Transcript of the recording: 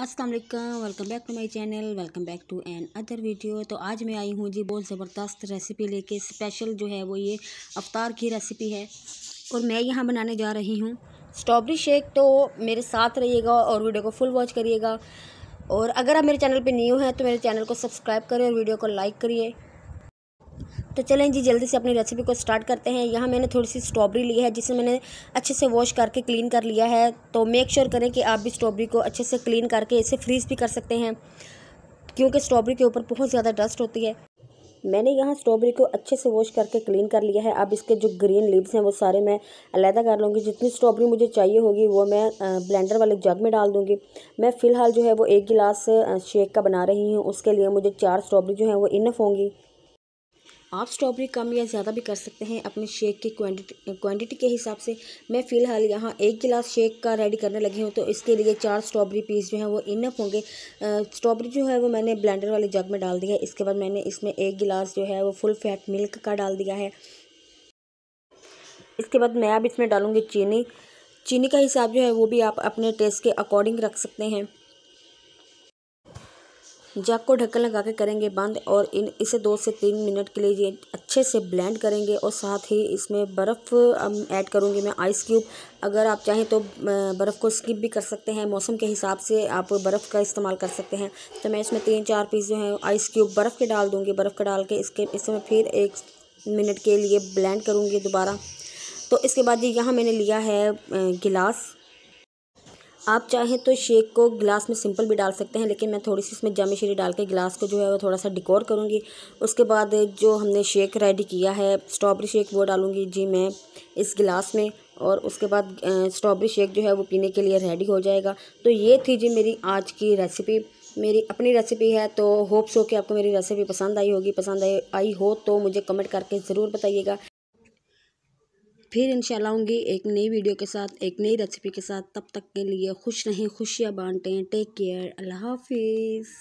Aslam welcome back to my channel welcome back to another video तो आज मैं आई हूँ जी बहुत ज़बरदस्त रेसिपी लेके स्पेशल जो है वो ये अवतार की रेसिपी है और मैं यहाँ बनाने जा रही हूँ स्ट्रॉबेरी शेक तो मेरे साथ रहिएगा और वीडियो को फुल वॉच करिएगा और अगर आप मेरे चैनल पर न्यू हैं तो मेरे चैनल को सब्सक्राइब करें और वीडियो को लाइक करिए तो चलें जी जल्दी से अपनी रेसिपी को स्टार्ट करते हैं यहाँ मैंने थोड़ी सी स्ट्रॉबेरी ली है जिसे मैंने अच्छे से वॉश करके क्लीन कर लिया है तो मेक श्योर करें कि आप भी स्ट्रॉबेरी को अच्छे से क्लीन करके इसे फ्रीज़ भी कर सकते हैं क्योंकि स्ट्रॉबेरी के ऊपर बहुत ज़्यादा डस्ट होती है मैंने यहाँ स्ट्रॉबेरी को अच्छे से वॉश करके क्लीन कर लिया है अब इसके जो ग्रीन लीव्स हैं वो सारे मैं अलहदा कर लूँगी जितनी स्ट्रॉबेरी मुझे चाहिए होगी वो मैं ब्लेंडर वाले जग में डाल दूँगी मैं फ़िलहाल जो है वो एक गिलास शेक का बना रही हूँ उसके लिए मुझे चार स्ट्रॉबेरी जो है वो इनफ होंगी आप स्ट्रॉबेरी कम या ज़्यादा भी कर सकते हैं अपने शेक की क्वांटिटी क्वांटिटी के हिसाब से मैं फ़िलहाल यहाँ एक गिलास शेक का रेडी करने लगी हूँ तो इसके लिए चार स्ट्रॉबेरी पीस जो है वो इनफ होंगे स्ट्रॉबेरी जो है वो मैंने ब्लेंडर वाले जग में डाल दिया है इसके बाद मैंने इसमें एक गिलास जो है वो फुल फैट मिल्क का डाल दिया है इसके बाद मैं अब इसमें डालूँगी चीनी चीनी का हिसाब जो है वो भी आप अपने टेस्ट के अकॉर्डिंग रख सकते हैं जग को ढक्कन लगा के करेंगे बंद और इन इसे दो से तीन मिनट के लिए ये अच्छे से ब्लेंड करेंगे और साथ ही इसमें बर्फ़ ऐड करूँगी मैं आइस क्यूब अगर आप चाहें तो बर्फ़ को स्किप भी कर सकते हैं मौसम के हिसाब से आप बर्फ़ का इस्तेमाल कर सकते हैं तो मैं इसमें तीन चार पीस जो है आइस क्यूब बर्फ़ के डाल दूँगी बर्फ़ का डाल के इसके इसमें मैं फिर एक मिनट के लिए ब्लेंड करूँगी दोबारा तो इसके बाद ये यहाँ मैंने लिया है गिलास आप चाहें तो शेक को गिलास में सिंपल भी डाल सकते हैं लेकिन मैं थोड़ी सी इसमें जामी डाल के गिलास को जो है वो थोड़ा सा डिकोर करूँगी उसके बाद जो हमने शेक रेडी किया है स्ट्रॉबेरी शेक वो डालूँगी जी मैं इस गिलास में और उसके बाद स्ट्रॉबेरी शेक जो है वो पीने के लिए रेडी हो जाएगा तो ये थी जी मेरी आज की रेसिपी मेरी अपनी रेसिपी है तो होप्स हो कि आपको मेरी रेसिपी पसंद आई होगी पसंद आई आई हो तो मुझे कमेंट करके ज़रूर बताइएगा फिर इंशाल्लाह होंगी एक नई वीडियो के साथ एक नई रेसिपी के साथ तब तक के लिए खुश रहें खुशियाँ बांटें टेक केयर अल्लाह हाफिज़